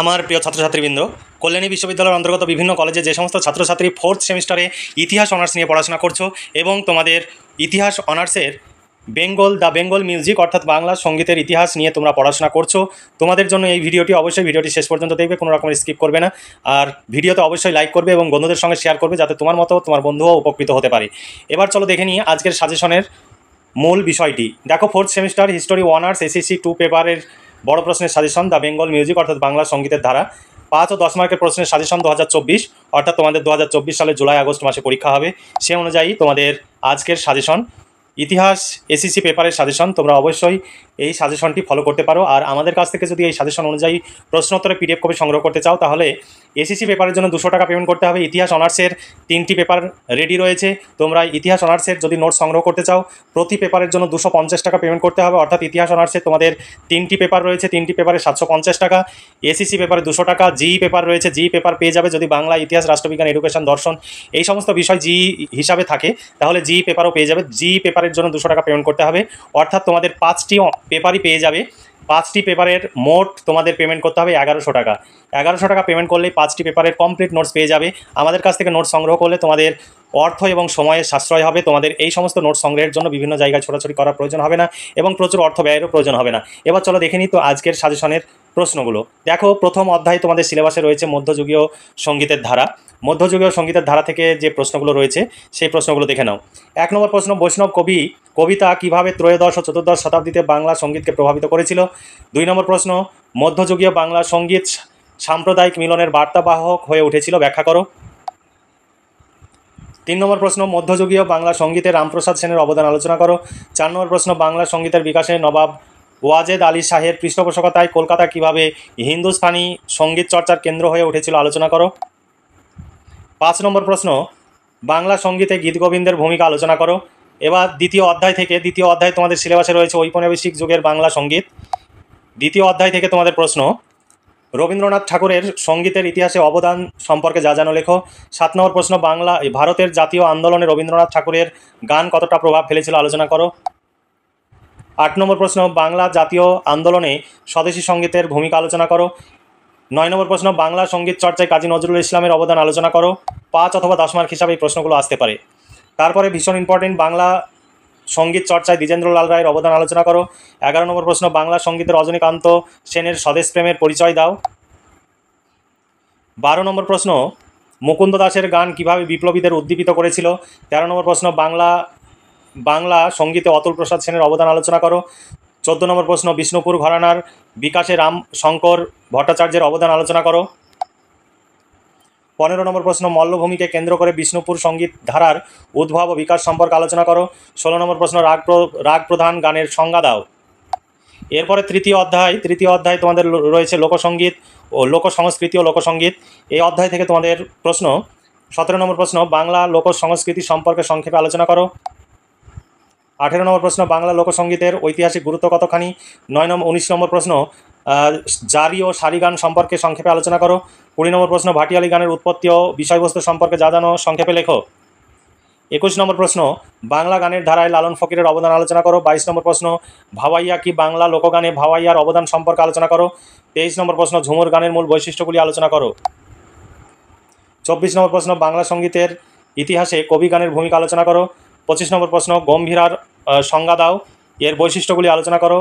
আমার প্রিয় ছাত্রছাত্রীবৃন্দ কল্যাণী বিশ্ববিদ্যালয়ের অন্তর্গত বিভিন্ন কলেজে যে সমস্ত ছাত্রছাত্রী ফোর্থ সেমিস্টারে ইতিহাস অনার্স নিয়ে পড়াশোনা করছো এবং তোমাদের ইতিহাস অনার্সের বেঙ্গল দ্য বেঙ্গল মিউজিক অর্থাৎ বাংলা সঙ্গীতের ইতিহাস নিয়ে তোমরা পড়াশোনা করছো তোমাদের জন্য এই ভিডিওটি অবশ্যই ভিডিওটি শেষ পর্যন্ত দেখবে কোনো রকমের স্কিপ করবে না আর ভিডিওতে অবশ্যই লাইক করবে এবং বন্ধুদের সঙ্গে শেয়ার করবে যাতে তোমার মতো তোমার বন্ধুও উপকৃত হতে পারে এবার চলো দেখে নিই আজকের সাজেশনের মূল বিষয়টি দেখো fourth semester history honours SSC two পেপারের বড় প্রশ্নের সাজেশন দ্য বেঙ্গল মিউজিক অর্থাৎ বাংলা সঙ্গীতের ধারা পাঁচ ও দশ মার্কের প্রশ্নের সাজেশন দু অর্থাৎ তোমাদের দু সালে জুলাই আগস্ট মাসে পরীক্ষা হবে সে অনুযায়ী তোমাদের আজকের সাজেশন ইতিহাস এসিসি পেপারের সাজেশন তোমরা অবশ্যই এই সাজেশনটি ফলো করতে পারো আর আমাদের কাছ থেকে যদি এই সাজেশন অনুযায়ী প্রশ্নোত্তরে পিডিএফ কপি সংগ্রহ করতে চাও তাহলে এসিসি পেপারের জন্য দুশো টাকা পেমেন্ট করতে হবে ইতিহাস অনার্সের তিনটি পেপার রেডি রয়েছে তোমরা ইতিহাস অনার্সের যদি নোট সংগ্রহ করতে চাও প্রতি পেপারের জন্য দুশো পঞ্চাশ টাকা পেমেন্ট করতে হবে অর্থাৎ ইতিহাস অনার্সে তোমাদের তিনটি পেপার রয়েছে তিনটি পেপারে সাতশো পঞ্চাশ টাকা এসিসি পেপারে দুশো টাকা জি পেপার e রয়েছে জি পেপার e পেয়ে যাবে যদি বাংলা ইতিহাস রাষ্ট্রবিজ্ঞান এডুকেশন দর্শন এই সমস্ত বিষয় জি e হিসাবে থাকে তাহলে জি পেপারও পেয়ে যাবে জি পেপার পেপারের জন্য দুশো টাকা পেমেন্ট করতে হবে অর্থাৎ তোমাদের পাঁচটি পেপারই পেয়ে যাবে পাঁচটি পেপারের মোট তোমাদের পেমেন্ট করতে হবে এগারোশো টাকা এগারোশো টাকা পেমেন্ট করলেই পাঁচটি পেপারের কমপ্লিট নোটস পেয়ে যাবে আমাদের কাছ থেকে নোট সংগ্রহ করলে তোমাদের অর্থ এবং সময়ের সাশ্রয় হবে তোমাদের এই সমস্ত নোট সংগ্রহের জন্য বিভিন্ন জায়গায় ছোটাছুটি করার প্রয়োজন হবে না এবং প্রচুর অর্থ ব্যয়েরও প্রয়োজন হবে না এবার চলো দেখে নিই তো আজকের সাজেশনের প্রশ্নগুলো দেখো প্রথম অধ্যায় তোমাদের সিলেবাসে রয়েছে মধ্যযুগীয় সঙ্গীতের ধারা মধ্যযুগীয় সঙ্গীতের ধারা থেকে যে প্রশ্নগুলো রয়েছে সেই প্রশ্নগুলো দেখে নাও এক নম্বর প্রশ্ন বৈষ্ণব কবি কবিতা কিভাবে ত্রয়োদশ ও চতুর্দশ শতাব্দীতে বাংলা সঙ্গীতকে প্রভাবিত করেছিল দুই নম্বর প্রশ্ন মধ্যযুগীয় বাংলা সঙ্গীত সাম্প্রদায়িক মিলনের বার্তাবাহক হয়ে উঠেছিল ব্যাখ্যা করো তিন নম্বর প্রশ্ন মধ্যযুগীয় বাংলা সঙ্গীতে রামপ্রসাদ সেনের অবদান আলোচনা করো চার নম্বর প্রশ্ন বাংলা সঙ্গীতের বিকাশে নবাব ওয়াজেদ আলী শাহের পৃষ্ঠপোষকতায় কলকাতা কিভাবে হিন্দুস্থানি সঙ্গীত চর্চার কেন্দ্র হয়ে উঠেছিল আলোচনা করো পাঁচ নম্বর প্রশ্ন বাংলা সঙ্গীতে গীতগোবিন্দের ভূমিকা আলোচনা করো এবার দ্বিতীয় অধ্যায় থেকে দ্বিতীয় অধ্যায় তোমাদের সিলেবাসে রয়েছে ঔপনিবেশিক যুগের বাংলা সঙ্গীত দ্বিতীয় অধ্যায় থেকে তোমাদের প্রশ্ন রবীন্দ্রনাথ ঠাকুরের সঙ্গীতের ইতিহাসে অবদান সম্পর্কে যা জানো লেখো সাত নম্বর প্রশ্ন বাংলা ভারতের জাতীয় আন্দোলনে রবীন্দ্রনাথ ঠাকুরের গান কতটা প্রভাব ফেলেছিল আলোচনা করো আট নম্বর প্রশ্ন বাংলা জাতীয় আন্দোলনে স্বদেশী সঙ্গীতের ভূমিকা আলোচনা করো নয় নম্বর প্রশ্ন বাংলা সঙ্গীত চর্চায় কাজী নজরুল ইসলামের অবদান আলোচনা করো পাঁচ অথবা দশ মার্ক হিসাবে এই প্রশ্নগুলো আসতে পারে তারপরে ভীষণ ইম্পর্টেন্ট বাংলা সঙ্গীত চর্চায় দ্বিজেন্দ্র লাল রায়ের অবদান আলোচনা করো এগারো নম্বর প্রশ্ন বাংলা সঙ্গীতের রজনীকান্ত সেনের স্বদেশ প্রেমের পরিচয় দাও বারো নম্বর প্রশ্ন মুকুন্দ দাসের গান কিভাবে বিপ্লবীদের উদ্দীপিত করেছিল তেরো নম্বর প্রশ্ন বাংলা বাংলা সঙ্গীতে অতুল প্রসাদ সেনের অবদান আলোচনা করো চোদ্দ নম্বর প্রশ্ন বিষ্ণুপুর ঘরানার বিকাশে রাম শঙ্কর ভট্টাচার্যের অবদান আলোচনা করো পনেরো নম্বর প্রশ্ন মল্লভূমিকে কেন্দ্র করে বিষ্ণুপুর সঙ্গীত ধারার উদ্ভব ও বিকাশ সম্পর্কে আলোচনা করো ষোলো নম্বর প্রশ্ন রাগ রাগ প্রধান গানের সংজ্ঞা দাও এরপরে তৃতীয় অধ্যায় তৃতীয় অধ্যায় তোমাদের রয়েছে লোকসঙ্গীত ও লোকসংস্কৃতি ও লোকসঙ্গীত এই অধ্যায় থেকে তোমাদের প্রশ্ন সতেরো নম্বর প্রশ্ন বাংলা লোক সংস্কৃতি সম্পর্কে সংক্ষেপে আলোচনা করো আঠেরো নম্বর প্রশ্ন বাংলা লোকসঙ্গীতের ঐতিহাসিক গুরুত্ব কতখানি নয় নম্বর উনিশ নম্বর প্রশ্ন জারি ও সারি গান সম্পর্কে সংক্ষেপে আলোচনা করো কুড়ি নম্বর প্রশ্ন ভাটিয়ালি গানের উৎপত্তি ও বিষয়বস্তু সম্পর্কে যা জানো সংক্ষেপে লেখো একুশ নম্বর প্রশ্ন বাংলা গানের ধারায় লালন ফকিরের অবদান আলোচনা করো বাইশ নম্বর প্রশ্ন ভাওয়াইয়া কি বাংলা লোকগানে ভাওয়াইয়ার অবদান সম্পর্কে আলোচনা করো তেইশ নম্বর প্রশ্ন ঝুমুর গানের মূল বৈশিষ্ট্যগুলি আলোচনা করো চব্বিশ নম্বর প্রশ্ন বাংলা সঙ্গীতের ইতিহাসে কবি গানের ভূমিকা আলোচনা করো পঁচিশ নম্বর প্রশ্ন গম্ভীরার সংজ্ঞা দাও এর বৈশিষ্ট্যগুলি আলোচনা করো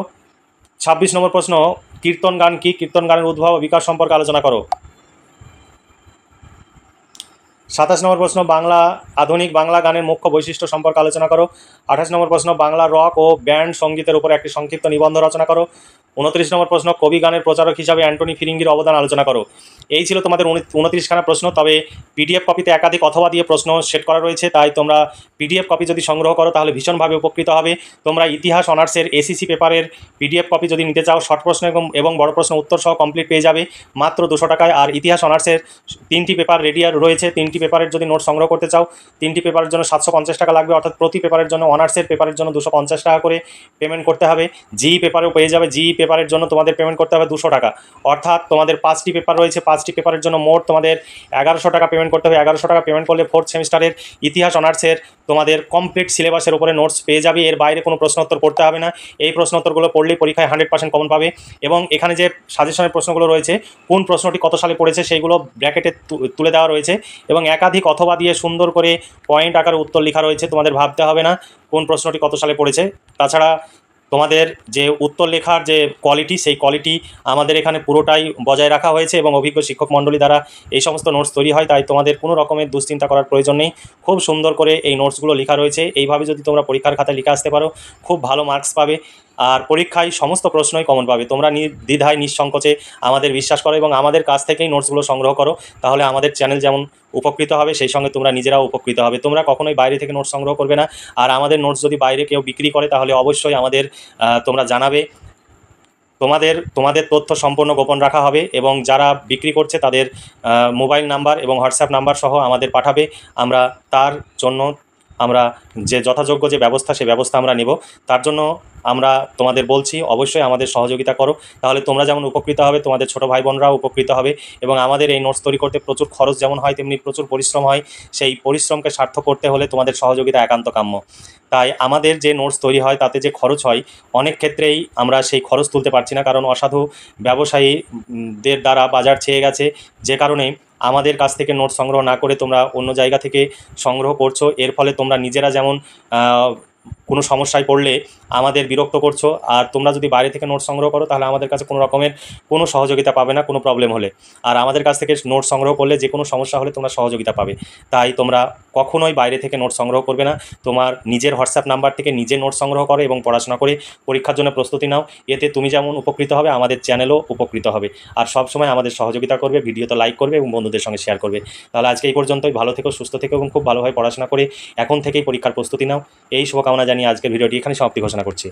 ছাব্বিশ নম্বর প্রশ্ন কীর্তন গান কি কীর্তন গানের উদ্ভব বিকাশ সম্পর্কে আলোচনা করো সাতাশ নম্বর প্রশ্ন বাংলা আধুনিক বাংলা গানের মুখ্য বৈশিষ্ট্য সম্পর্কে আলোচনা করো আঠাশ নম্বর প্রশ্ন বাংলা রক ও ব্যান্ড সঙ্গীতের উপর একটি সংক্ষিপ্ত নিবন্ধ রচনা করো উনত্রিশ নম্বর প্রশ্ন কবি গানের প্রচারক হিসাবে অ্যান্টনি ফিরিঙ্গির অবদান আলোচনা করো এই ছিল তোমাদের উনত্রিশখানা প্রশ্ন তবে পিডিএফ কপিতে একাধিক অথবা দিয়ে প্রশ্ন সেট করা রয়েছে তাই তোমরা পিডিএফ কপি যদি সংগ্রহ করো তাহলে ভীষণভাবে উপকৃত হবে তোমরা ইতিহাস অনার্সের এসিসি পেপারের পিডিএফ কপি যদি নিতে চাও শর্ট প্রশ্ন এবং এবং বড় প্রশ্ন উত্তর সহ কমপ্লিট পেয়ে যাবে মাত্র দুশো টাকায় আর ইতিহাস অনার্সের তিনটি পেপার রেডি রয়েছে তিনটি পেপারের যদি নোট সংগ্রহ করতে চাও তিনটি পেপারের জন্য সাতশো পঞ্চাশ টাকা লাগবে অর্থাৎ প্রতি পেপারের জন্য অনার্সের পেপারের জন্য দুশো পঞ্চাশ টাকা করে পেমেন্ট করতে হবে জি পেপারেও পেয়ে যাবে জি পেপারের জন্য তোমাদের পেমেন্ট করতে হবে দুশো টাকা অর্থাৎ তোমাদের পাঁচটি পেপার রয়েছে পাঁচটি পেপারের জন্য মোট তোমাদের এগারোশো টাকা পেমেন্ট করতে হবে এগারোশো টাকা পেমেন্ট করলে ফোর্থ সেমিস্টারের ইতিহাস অনার্সের তোমাদের কমপ্লিট সিলেবাসের উপরে নোটস পেয়ে যাবে এর বাইরে কোনো প্রশ্নোত্তর করতে হবে না এই প্রশ্নোত্তরগুলো পড়লেই পরীক্ষায় হান্ড্রেড পার্সেন্ট কমন পাবে এবং এখানে যে সাজেশনের প্রশ্নগুলো রয়েছে কোন প্রশ্নটি কত সালে পড়েছে সেইগুলো ব্র্যাকেটে তুলে দেওয়া রয়েছে এবং একাধিক অথবা দিয়ে সুন্দর করে পয়েন্ট আকারে উত্তর লেখা রয়েছে তোমাদের ভাবতে হবে না কোন প্রশ্নটি কত সালে পড়েছে তাছাড়া তোমাদের যে উত্তর লেখার যে কোয়ালিটি সেই কোয়ালিটি আমাদের এখানে পুরোটাই বজায় রাখা হয়েছে এবং অভিজ্ঞ শিক্ষক মণ্ডলী দ্বারা এই সমস্ত নোটস তৈরি হয় তাই তোমাদের কোনো রকমের দুশ্চিন্তা করার প্রয়োজন নেই খুব সুন্দর করে এই নোটসগুলো লেখা রয়েছে এইভাবে যদি তোমরা পরীক্ষার খাতায় লিখে আসতে পারো খুব ভালো মার্কস পাবে আর পরীক্ষায় সমস্ত প্রশ্নই কমন পাবে তোমরা দ্বিধায় নিঃসংকোচে আমাদের বিশ্বাস করো এবং আমাদের কাছ থেকেই নোটসগুলো সংগ্রহ করো তাহলে আমাদের চ্যানেল যেমন উপকৃত হবে সেই সঙ্গে তোমরা নিজেরাও উপকৃত হবে তোমরা কখনোই বাইরে থেকে নোটস সংগ্রহ করবে না আর আমাদের নোটস যদি বাইরে কেউ বিক্রি করে তাহলে অবশ্যই আমাদের তোমরা জানাবে তোমাদের তোমাদের তথ্য সম্পূর্ণ গোপন রাখা হবে এবং যারা বিক্রি করছে তাদের মোবাইল নাম্বার এবং হোয়াটসঅ্যাপ নাম্বার সহ আমাদের পাঠাবে আমরা তার জন্য আমরা যে যথাযোগ্য যে ব্যবস্থা সে ব্যবস্থা আমরা নেব তার জন্য আমরা তোমাদের বলছি অবশ্যই আমাদের সহযোগিতা করো তাহলে তোমরা যেমন উপকৃত হবে তোমাদের ছোটো ভাই বোনরাও উপকৃত হবে এবং আমাদের এই নোটস তৈরি করতে প্রচুর খরচ যেমন হয় তেমনি প্রচুর পরিশ্রম হয় সেই পরিশ্রমকে সার্থক করতে হলে তোমাদের সহযোগিতা একান্ত কাম্য তাই আমাদের যে নোটস তৈরি হয় তাতে যে খরচ হয় অনেক ক্ষেত্রেই আমরা সেই খরচ তুলতে পারছি না কারণ অসাধু ব্যবসায়ীদের দ্বারা বাজার ছেয়ে গেছে যে কারণে আমাদের কাছ থেকে নোট সংগ্রহ না করে তোমরা অন্য জায়গা থেকে সংগ্রহ করছো এর ফলে তোমরা নিজেরা যেমন কোনো সমস্যায় পড়লে আমাদের বিরক্ত করছো আর তোমরা যদি বাইরে থেকে নোট সংগ্রহ করো তাহলে আমাদের কাছে কোনো রকমের কোনো সহযোগিতা পাবে না কোনো প্রবলেম হলে আর আমাদের কাছ থেকে নোট সংগ্রহ করলে যে কোনো সমস্যা হলে তোমরা সহযোগিতা পাবে তাই তোমরা কখনোই বাইরে থেকে নোট সংগ্রহ করবে না তোমার নিজের হোয়াটসঅ্যাপ নাম্বার থেকে নিজে নোট সংগ্রহ করো এবং পড়াশোনা করে পরীক্ষার জন্য প্রস্তুতি নাও এতে তুমি যেমন উপকৃত হবে আমাদের চ্যানেলও উপকৃত হবে আর সবসময় আমাদের সহযোগিতা করবে ভিডিওতে লাইক করবে এবং বন্ধুদের সঙ্গে শেয়ার করবে তাহলে আজকে এই পর্যন্তই ভালো থেকো সুস্থ থেকো এবং খুব ভালোভাবে পড়াশোনা করে এখন থেকেই পরীক্ষার প্রস্তুতি নাও এই শুভকামনা জানিয়ে জানিয়ে আজকের ভিডিওটি এখানে সমাপ্তি ঘোষণা করছি